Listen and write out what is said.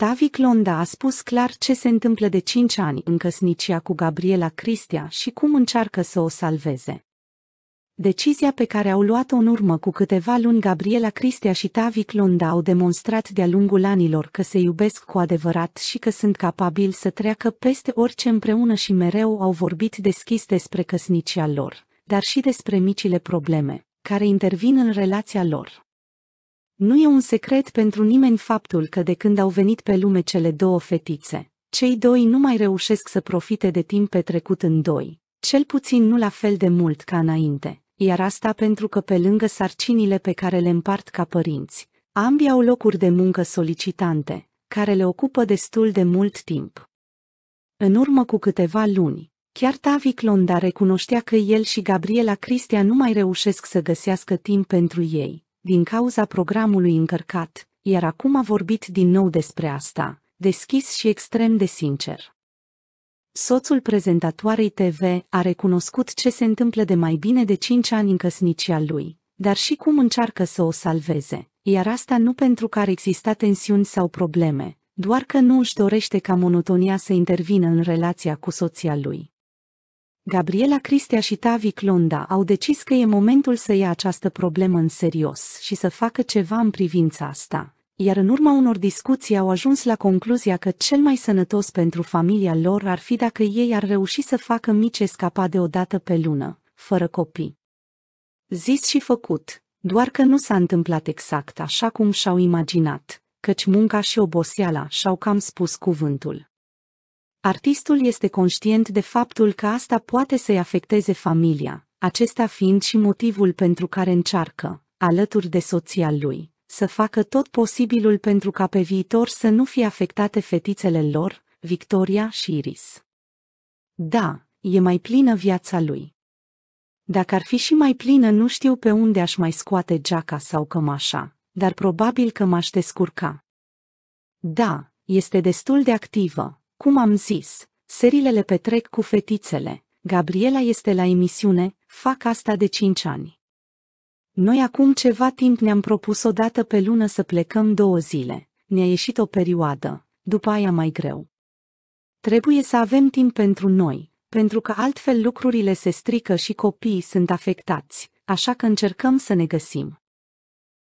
Tavic Londa a spus clar ce se întâmplă de cinci ani în căsnicia cu Gabriela Cristia și cum încearcă să o salveze. Decizia pe care au luat-o în urmă cu câteva luni Gabriela Cristea și Tavic Londa au demonstrat de-a lungul anilor că se iubesc cu adevărat și că sunt capabili să treacă peste orice împreună și mereu au vorbit deschis despre căsnicia lor, dar și despre micile probleme care intervin în relația lor. Nu e un secret pentru nimeni faptul că de când au venit pe lume cele două fetițe, cei doi nu mai reușesc să profite de timp petrecut în doi, cel puțin nu la fel de mult ca înainte, iar asta pentru că pe lângă sarcinile pe care le împart ca părinți, ambii au locuri de muncă solicitante, care le ocupă destul de mult timp. În urmă cu câteva luni, chiar Tavi Clonda recunoștea că el și Gabriela Cristia nu mai reușesc să găsească timp pentru ei, din cauza programului încărcat, iar acum a vorbit din nou despre asta, deschis și extrem de sincer. Soțul prezentatoarei TV a recunoscut ce se întâmplă de mai bine de cinci ani în căsnicia lui, dar și cum încearcă să o salveze, iar asta nu pentru că ar exista tensiuni sau probleme, doar că nu își dorește ca monotonia să intervină în relația cu soția lui. Gabriela Cristea și Tavi Clonda au decis că e momentul să ia această problemă în serios și să facă ceva în privința asta, iar în urma unor discuții au ajuns la concluzia că cel mai sănătos pentru familia lor ar fi dacă ei ar reuși să facă mici escapade o dată pe lună, fără copii. Zis și făcut, doar că nu s-a întâmplat exact așa cum și-au imaginat, căci munca și oboseala și-au cam spus cuvântul. Artistul este conștient de faptul că asta poate să-i afecteze familia, acesta fiind și motivul pentru care încearcă, alături de soția lui, să facă tot posibilul pentru ca pe viitor să nu fie afectate fetițele lor, Victoria și Iris. Da, e mai plină viața lui. Dacă ar fi și mai plină, nu știu pe unde aș mai scoate geaca sau cămașa, dar probabil că m-aș descurca. Da, este destul de activă, cum am zis, serilele le petrec cu fetițele. Gabriela este la emisiune, fac asta de 5 ani. Noi acum ceva timp ne-am propus o dată pe lună să plecăm două zile. Ne-a ieșit o perioadă, după aia mai greu. Trebuie să avem timp pentru noi, pentru că altfel lucrurile se strică și copiii sunt afectați, așa că încercăm să ne găsim.